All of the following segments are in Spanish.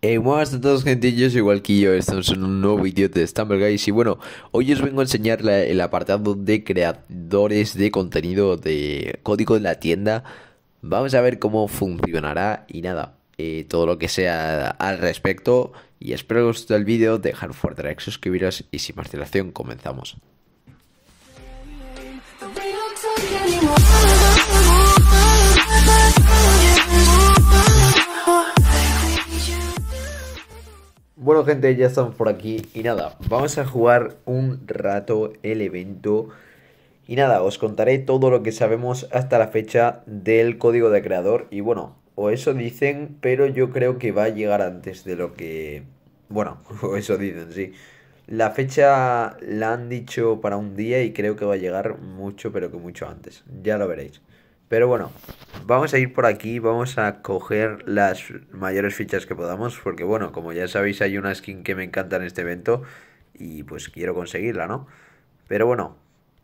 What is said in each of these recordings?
Hey, buenas a todos gente, yo soy yo estamos en un nuevo vídeo de Stumble Guys y bueno, hoy os vengo a enseñar el apartado de creadores de contenido de código de la tienda Vamos a ver cómo funcionará y nada, eh, todo lo que sea al respecto Y espero que os guste el vídeo, dejar fuerte like, suscribiros y sin más dilación comenzamos Bueno gente, ya estamos por aquí y nada, vamos a jugar un rato el evento y nada, os contaré todo lo que sabemos hasta la fecha del código de creador y bueno, o eso dicen, pero yo creo que va a llegar antes de lo que... Bueno, o eso dicen, sí. La fecha la han dicho para un día y creo que va a llegar mucho, pero que mucho antes. Ya lo veréis. Pero bueno, vamos a ir por aquí, vamos a coger las mayores fichas que podamos, porque bueno, como ya sabéis hay una skin que me encanta en este evento y pues quiero conseguirla, ¿no? Pero bueno,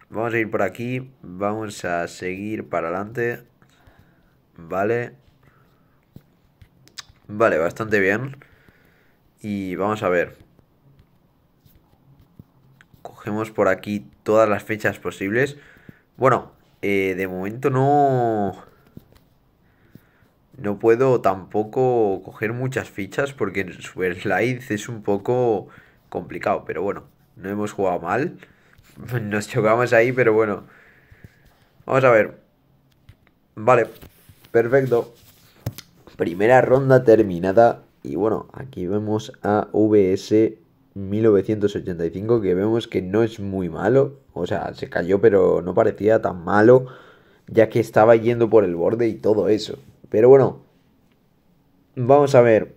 vamos a ir por aquí, vamos a seguir para adelante, vale, vale, bastante bien y vamos a ver. Cogemos por aquí todas las fichas posibles. Bueno, eh, de momento no... No puedo tampoco coger muchas fichas porque en Super Light es un poco complicado. Pero bueno, no hemos jugado mal. Nos chocamos ahí, pero bueno. Vamos a ver. Vale, perfecto. Primera ronda terminada. Y bueno, aquí vemos a VS 1985 que vemos que no es muy malo. O sea, se cayó pero no parecía tan malo ya que estaba yendo por el borde y todo eso. Pero bueno, vamos a ver.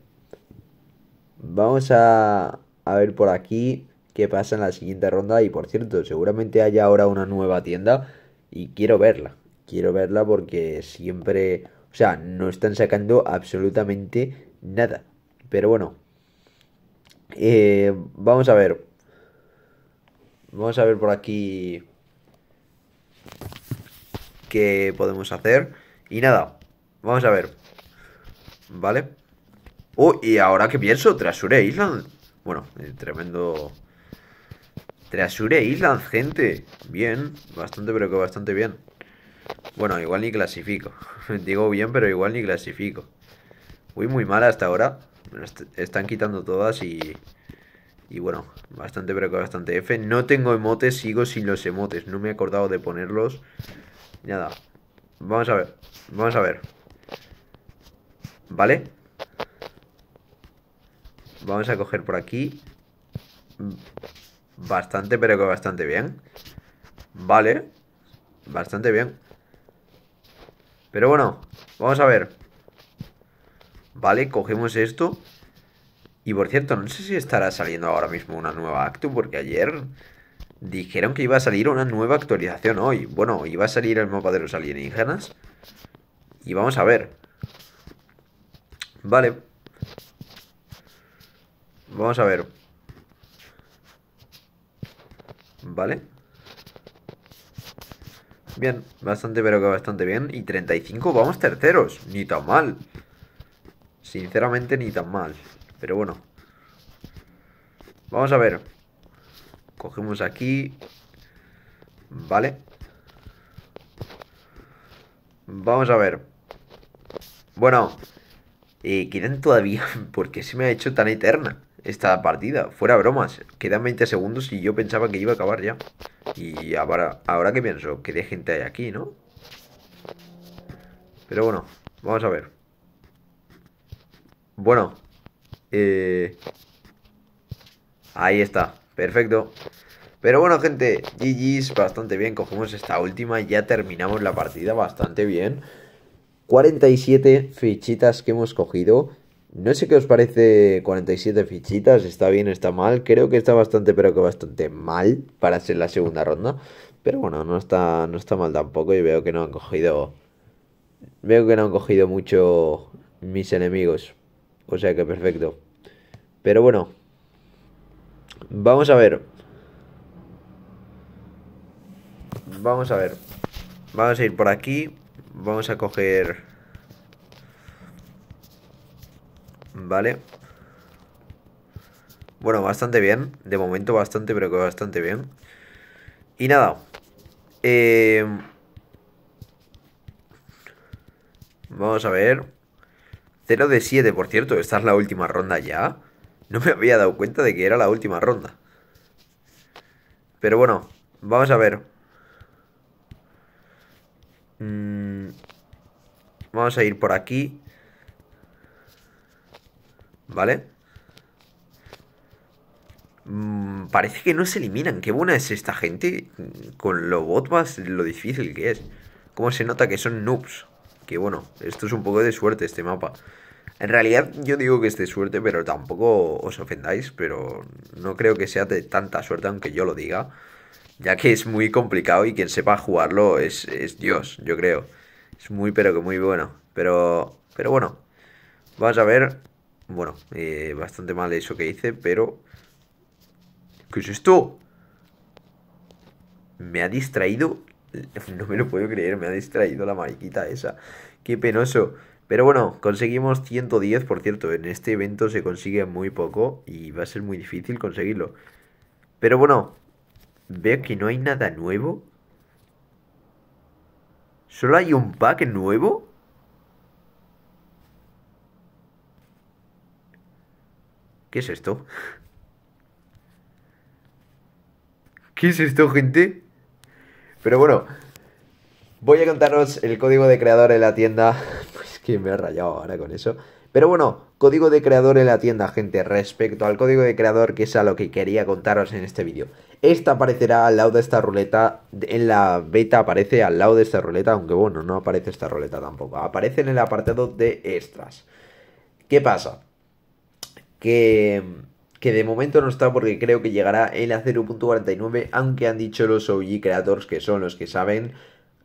Vamos a, a ver por aquí qué pasa en la siguiente ronda. Y por cierto, seguramente haya ahora una nueva tienda y quiero verla. Quiero verla porque siempre... O sea, no están sacando absolutamente nada. Pero bueno, eh, vamos a ver. Vamos a ver por aquí qué podemos hacer. Y nada, vamos a ver. ¿Vale? Oh, y ahora qué pienso, ¿Trasure Island. Bueno, eh, tremendo... ¡Trasure Island, gente. Bien, bastante, pero que bastante bien. Bueno, igual ni clasifico. Digo bien, pero igual ni clasifico voy muy mala hasta ahora. Están quitando todas y... Y bueno, bastante pero que bastante F. No tengo emotes, sigo sin los emotes. No me he acordado de ponerlos. Nada. Vamos a ver. Vamos a ver. ¿Vale? Vamos a coger por aquí. Bastante pero que bastante bien. Vale. Bastante bien. Pero bueno, vamos a ver. ¿Vale? Cogemos esto. Y por cierto, no sé si estará saliendo ahora mismo una nueva acto, porque ayer dijeron que iba a salir una nueva actualización hoy. Bueno, iba a salir el mapa de los alienígenas. Y vamos a ver. Vale. Vamos a ver. Vale. Bien, bastante pero que bastante bien. Y 35, vamos terceros. Ni tan mal. Sinceramente ni tan mal. Pero bueno. Vamos a ver. Cogemos aquí. Vale. Vamos a ver. Bueno. Eh, quedan todavía... porque se me ha hecho tan eterna esta partida? Fuera bromas. Quedan 20 segundos y yo pensaba que iba a acabar ya. Y ahora, ahora que pienso, que de gente hay aquí, ¿no? Pero bueno, vamos a ver. Bueno, eh, ahí está, perfecto. Pero bueno, gente, GG's, bastante bien. Cogemos esta última, ya terminamos la partida bastante bien. 47 fichitas que hemos cogido. No sé qué os parece 47 fichitas, está bien, está mal. Creo que está bastante, pero que bastante mal para ser la segunda ronda. Pero bueno, no está, no está mal tampoco y veo que no han cogido... Veo que no han cogido mucho mis enemigos. O sea que perfecto. Pero bueno. Vamos a ver. Vamos a ver. Vamos a ir por aquí. Vamos a coger... Vale. Bueno, bastante bien. De momento bastante, pero que bastante bien. Y nada. Eh, vamos a ver. 0 de 7, por cierto, esta es la última ronda ya. No me había dado cuenta de que era la última ronda. Pero bueno, vamos a ver. Mm, vamos a ir por aquí. ¿Vale? Mm, parece que no se eliminan. Qué buena es esta gente. Con lo botmas, lo difícil que es. Cómo se nota que son noobs. Que bueno, esto es un poco de suerte este mapa. En realidad yo digo que es de suerte, pero tampoco os ofendáis, pero no creo que sea de tanta suerte aunque yo lo diga, ya que es muy complicado y quien sepa jugarlo es, Dios, yo creo. Es muy pero que muy bueno, pero, pero bueno, vamos a ver, bueno, eh, bastante mal eso que hice, pero... ¿Qué es esto? Me ha distraído No me lo puedo creer, me ha distraído la mariquita esa. Qué penoso. Pero bueno, conseguimos 110, por cierto, en este evento se consigue muy poco y va a ser muy difícil conseguirlo. Pero bueno, veo que no hay nada nuevo. ¿Solo hay un pack nuevo? ¿Qué es esto? ¿Qué es esto, gente? Pero bueno, voy a contaros el código de creador en la tienda. Pues que me he rayado ahora con eso. Pero bueno, código de creador en la tienda, gente, respecto al código de creador, que es a lo que quería contaros en este vídeo. Esta aparecerá al lado de esta ruleta, en la beta aparece al lado de esta ruleta, aunque bueno, no aparece esta ruleta tampoco, aparece en el apartado de extras. ¿Qué pasa? Que que de momento no está porque creo que llegará en la 0.49, aunque han dicho los OG Creators, que son los que saben,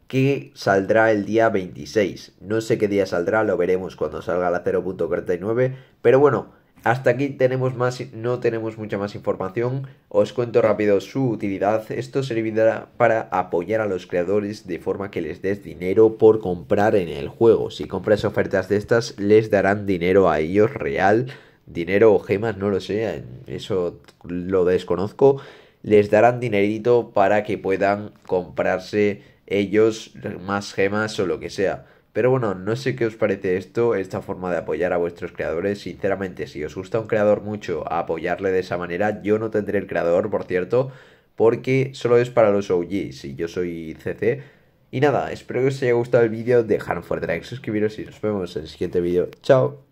que saldrá el día 26. No sé qué día saldrá, lo veremos cuando salga la 0.49, pero bueno, hasta aquí tenemos más, no tenemos mucha más información. Os cuento rápido su utilidad. Esto servirá para apoyar a los creadores de forma que les des dinero por comprar en el juego. Si compras ofertas de estas, les darán dinero a ellos real dinero o gemas, no lo sé, eso lo desconozco, les darán dinerito para que puedan comprarse ellos más gemas o lo que sea. Pero bueno, no sé qué os parece esto, esta forma de apoyar a vuestros creadores. Sinceramente, si os gusta un creador mucho, apoyarle de esa manera. Yo no tendré el creador, por cierto, porque solo es para los OGs y yo soy CC. Y nada, espero que os haya gustado el vídeo, de un fuerte like, suscribiros y nos vemos en el siguiente vídeo. ¡Chao!